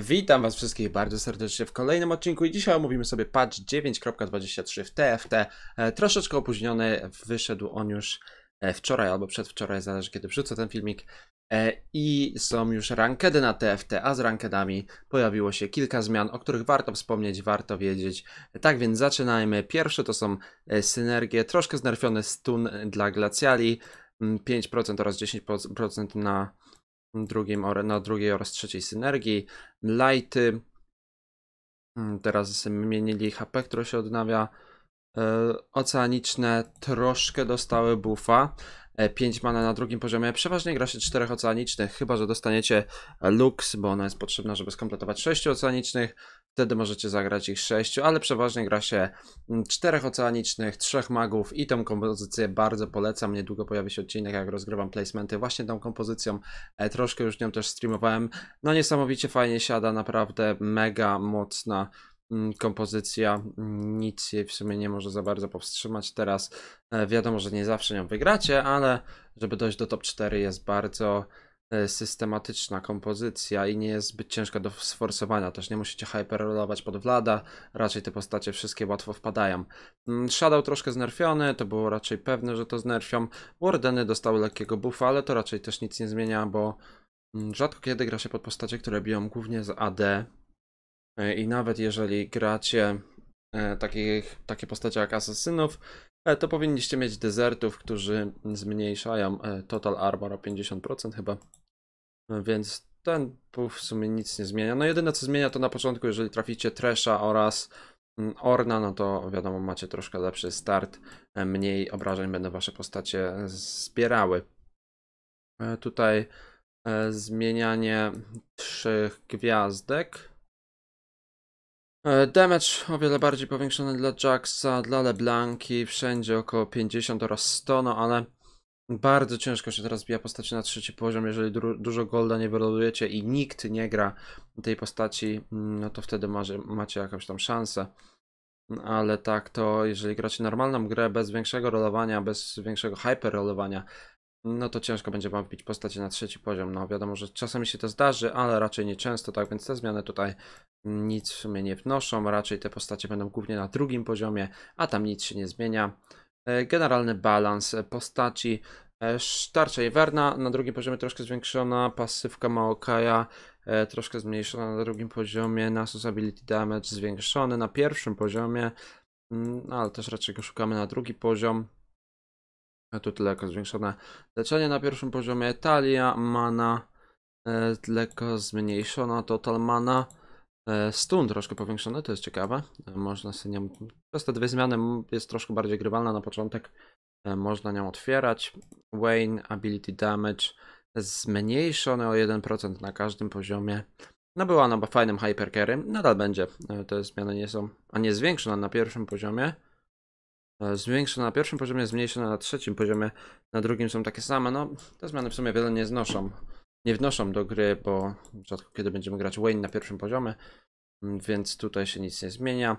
Witam Was wszystkich bardzo serdecznie w kolejnym odcinku i dzisiaj omówimy sobie patch 9.23 w TFT. E, troszeczkę opóźniony, wyszedł on już e, wczoraj albo przedwczoraj, zależy kiedy wrzucę ten filmik. E, I są już rankedy na TFT, a z rankedami pojawiło się kilka zmian, o których warto wspomnieć, warto wiedzieć. Tak więc zaczynajmy. Pierwsze to są synergie, troszkę znerfiony stun dla Glacjali, 5% mm, oraz 10% na drugim, na drugiej oraz trzeciej synergii, lighty, mm, teraz zmienili HP, które się odnawia, E, oceaniczne troszkę dostały bufa. 5 e, mana na drugim poziomie. Przeważnie gra się 4 oceanicznych, chyba że dostaniecie Lux, bo ona jest potrzebna, żeby skompletować 6 oceanicznych. Wtedy możecie zagrać ich 6, ale przeważnie gra się 4 mm, oceanicznych, 3 magów i tą kompozycję bardzo polecam. Niedługo pojawi się odcinek, jak rozgrywam placementy właśnie tą kompozycją. E, troszkę już nią też streamowałem. No niesamowicie fajnie siada, naprawdę mega mocna Mm, kompozycja mm, nic jej w sumie nie może za bardzo powstrzymać. Teraz e, wiadomo, że nie zawsze ją wygracie, ale żeby dojść do top 4 jest bardzo e, systematyczna kompozycja i nie jest zbyt ciężka do sforsowania. Też nie musicie hyperrolować pod Vlada, raczej te postacie wszystkie łatwo wpadają. Mm, Shadow troszkę znerfiony, to było raczej pewne, że to znerfią. Wardeny dostały lekkiego buffa, ale to raczej też nic nie zmienia, bo rzadko kiedy gra się pod postacie, które biją głównie z AD E, I nawet jeżeli gracie e, takich, takie postacie jak asesynów, e, to powinniście mieć dezertów, którzy zmniejszają total armor o 50% chyba. Więc ten buff w sumie nic nie zmienia. No jedyne co zmienia to na początku, jeżeli traficie Tresha oraz mm, Orna, no to wiadomo macie troszkę lepszy start, mniej obrażeń będą wasze postacie zbierały. Tutaj zmienianie trzech gwiazdek E, damage o wiele bardziej powiększony dla Jaxa, dla LeBlanki, wszędzie około 50 oraz 100, no ale bardzo ciężko się teraz bija postacie na trzeci poziom, jeżeli du dużo golda nie wylodujecie i nikt nie gra tej postaci, mm, no to wtedy macie, macie jakąś tam szansę. Ale tak to, jeżeli gracie normalną grę bez większego rolowania, bez większego hyper rolowania, no to ciężko będzie wam wbić postacie na trzeci poziom. No wiadomo, że czasami się to zdarzy, ale raczej nie często, tak więc te zmiany tutaj nic w sumie nie wnoszą. Raczej te postacie będą głównie na drugim poziomie, a tam nic się nie zmienia. E, generalny balans e, postaci. E, Tarcza Iwerna na drugim poziomie troszkę zwiększona, pasywka Maokaja troszkę zmniejszona na drugim poziomie, Nasus Ability Damage zwiększony na pierwszym poziomie, mm, no, ale też raczej go szukamy na drugi poziom. Tu tyleko lekko zwiększone leczenie na pierwszym poziomie. Talia, mana, e, lekko zmniejszona total mana. E, stun troszkę powiększony, to jest ciekawe. E, można sobie nią... Przez te dwie zmiany jest troszkę bardziej grywalna na początek. E, można nią otwierać. Wayne, ability damage zmniejszone o 1% na każdym poziomie. No była ona fajnym hypercarry, nadal będzie. E, te zmiany nie są, a nie zwiększone na pierwszym poziomie. E, zwiększone na pierwszym poziomie, zmniejszone na trzecim poziomie, na drugim są takie same. No, te zmiany w sumie wiele nie znoszą, nie wnoszą do gry, bo rzadko kiedy będziemy grać Wayne na pierwszym poziomie, mm, więc tutaj się nic nie zmienia.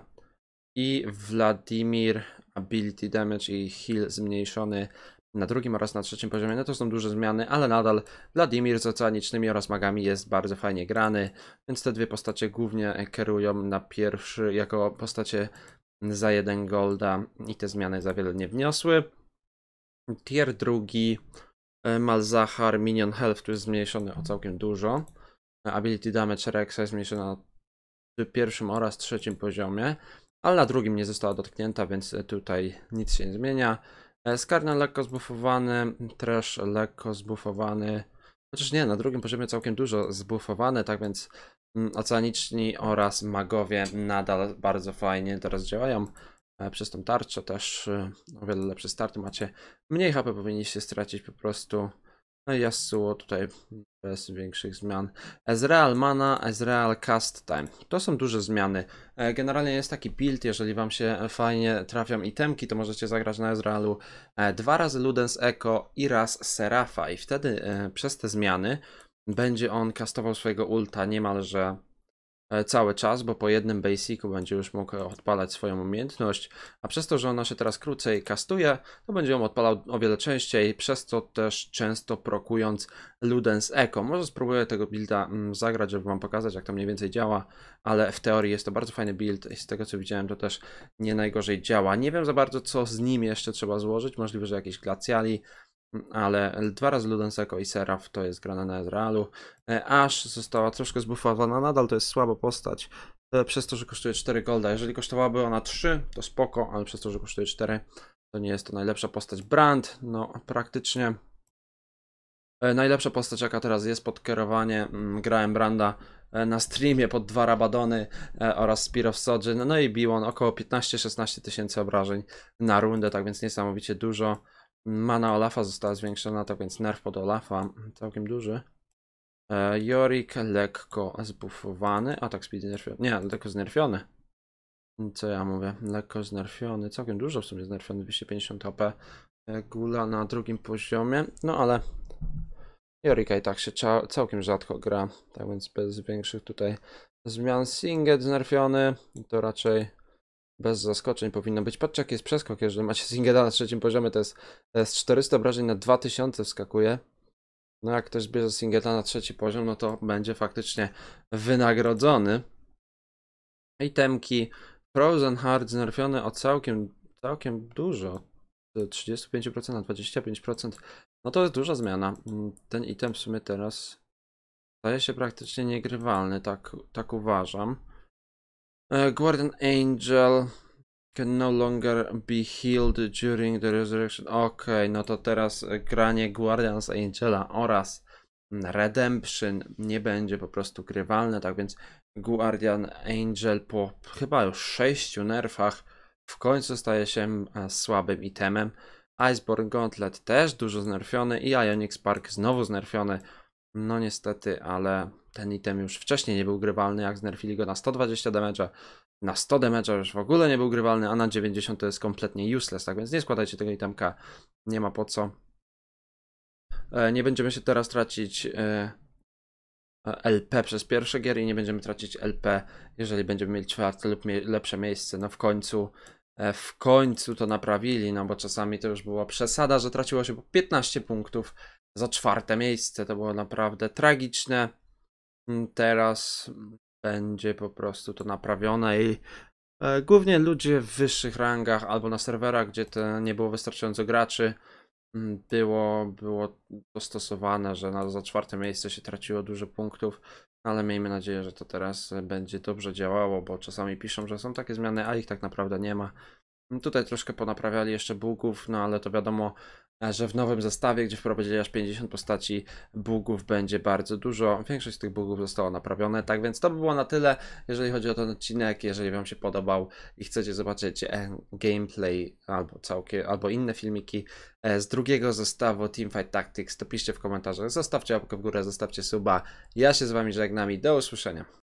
I Vladimir Ability Damage i Heal zmniejszony na drugim oraz na trzecim poziomie, no to są duże zmiany, ale nadal Vladimir z oceanicznymi oraz magami jest bardzo fajnie grany, więc te dwie postacie głównie e, kierują na pierwszy, jako postacie za 1 golda i te zmiany za wiele nie wniosły. Tier drugi e, Malzahar Minion Health, tu jest zmniejszony o całkiem dużo. E, ability Damage Rexa jest zmniejszona na pierwszym oraz trzecim poziomie, ale na drugim nie została dotknięta, więc e, tutaj nic się nie zmienia. skarna lekko zbufowany, Trash lekko zbufowany, chociaż nie, na drugim poziomie całkiem dużo zbufowane, tak więc Mm, oceaniczni oraz magowie nadal bardzo fajnie teraz działają. E, przez tą tarczę też e, o wiele lepsze starty macie. Mniej HP powinniście stracić po prostu. No i Yasuo tutaj bez większych zmian. Ezreal Mana, Ezreal Cast Time. To są duże zmiany. E, generalnie jest taki build, jeżeli wam się fajnie trafią itemki, to możecie zagrać na Ezrealu dwa razy Ludens Echo i raz Serafa. I wtedy przez te zmiany będzie on kastował swojego ulta niemalże e, cały czas, bo po jednym basicu będzie już mógł odpalać swoją umiejętność, a przez to, że ona się teraz krócej kastuje, to będzie ją odpalał o wiele częściej, przez to też często prokując Ludens Echo. Może spróbuję tego builda mm, zagrać, żeby wam pokazać, jak to mniej więcej działa, ale w teorii jest to bardzo fajny build i z tego, co widziałem, to też nie najgorzej działa. Nie wiem za bardzo, co z nim jeszcze trzeba złożyć, możliwe, że jakieś glacjali, ale dwa razy Ludenseko i Seraf to jest grana na Ezrealu. E, Ash została troszkę zbufowana, nadal to jest słaba postać, e, przez to, że kosztuje 4 golda. Jeżeli kosztowałaby ona 3, to spoko, ale przez to, że kosztuje 4, to nie jest to najlepsza postać. Brand, no praktycznie e, najlepsza postać, jaka teraz jest pod kierowanie. Mm, grałem Branda na streamie pod dwa Rabadony oraz Spear of Sojourn, no, no i bił on około 15-16 tysięcy obrażeń na rundę, tak więc niesamowicie dużo. Mana Olafa została zwiększona, tak więc nerf pod Olafa całkiem duży. Jorik e, lekko zbufowany, a tak speed znerfiony, nie, lekko znerfiony. Co ja mówię, lekko znerfiony, całkiem dużo w sumie znerfiony, 250 AP. E, Gula na drugim poziomie, no ale Jorika i tak się całkiem rzadko gra, tak więc bez większych tutaj zmian. Singed znerfiony, to raczej bez zaskoczeń powinno być. Patrzcie, jaki jest przeskok, jeżeli macie Zingera na trzecim poziomie, to jest, to jest 400 obrażeń na 2000 wskakuje. No jak ktoś bierze Singera na trzeci poziom, no to będzie faktycznie wynagrodzony. Itemki Frozen Heart znerfione o całkiem, całkiem dużo. 35% na 25%. No to jest duża zmiana. Mm, ten item w sumie teraz staje się praktycznie niegrywalny, tak, tak uważam. E, Guardian Angel can no longer be healed during the resurrection. Ok, no to teraz granie Guardians Angela oraz Redemption nie będzie po prostu grywalne, tak więc Guardian Angel po chyba już sześciu nerfach w końcu staje się e, słabym itemem. Iceborne Gauntlet też dużo znerfiony i Ionic Spark znowu znerfiony. No niestety, ale ten item już wcześniej nie był grywalny, jak znerfili go na 120 damage'a, na 100 damage'a już w ogóle nie był grywalny, a na 90 to jest kompletnie useless, tak więc nie składajcie tego itemka, nie ma po co. E, nie będziemy się teraz tracić e, e, LP przez pierwsze gier i nie będziemy tracić LP, jeżeli będziemy mieli czwarte lub lepsze miejsce. No w końcu, w końcu to naprawili, no bo czasami to już była przesada, że traciło się po 15 punktów za czwarte miejsce. To było naprawdę tragiczne. Mm, teraz będzie po prostu to naprawione i e, głównie ludzie w wyższych rangach albo na serwerach, gdzie to nie było wystarczająco graczy, mm, było, było dostosowane, że na, za czwarte miejsce się traciło dużo punktów, ale miejmy nadzieję, że to teraz będzie dobrze działało, bo czasami piszą, że są takie zmiany, a ich tak naprawdę nie ma. No tutaj troszkę ponaprawiali jeszcze bugów, no ale to wiadomo, e, że w nowym zestawie, gdzie wprowadzili aż 50 postaci, bugów będzie bardzo dużo. Większość z tych bugów została naprawione, tak więc to by było na tyle, jeżeli chodzi o ten odcinek. Jeżeli Wam się podobał i chcecie zobaczyć e, gameplay albo, całkie, albo inne filmiki e, z drugiego zestawu Teamfight Tactics, to piszcie w komentarzach, zostawcie łapkę w górę, zostawcie suba. Ja się z Wami żegnam i do usłyszenia.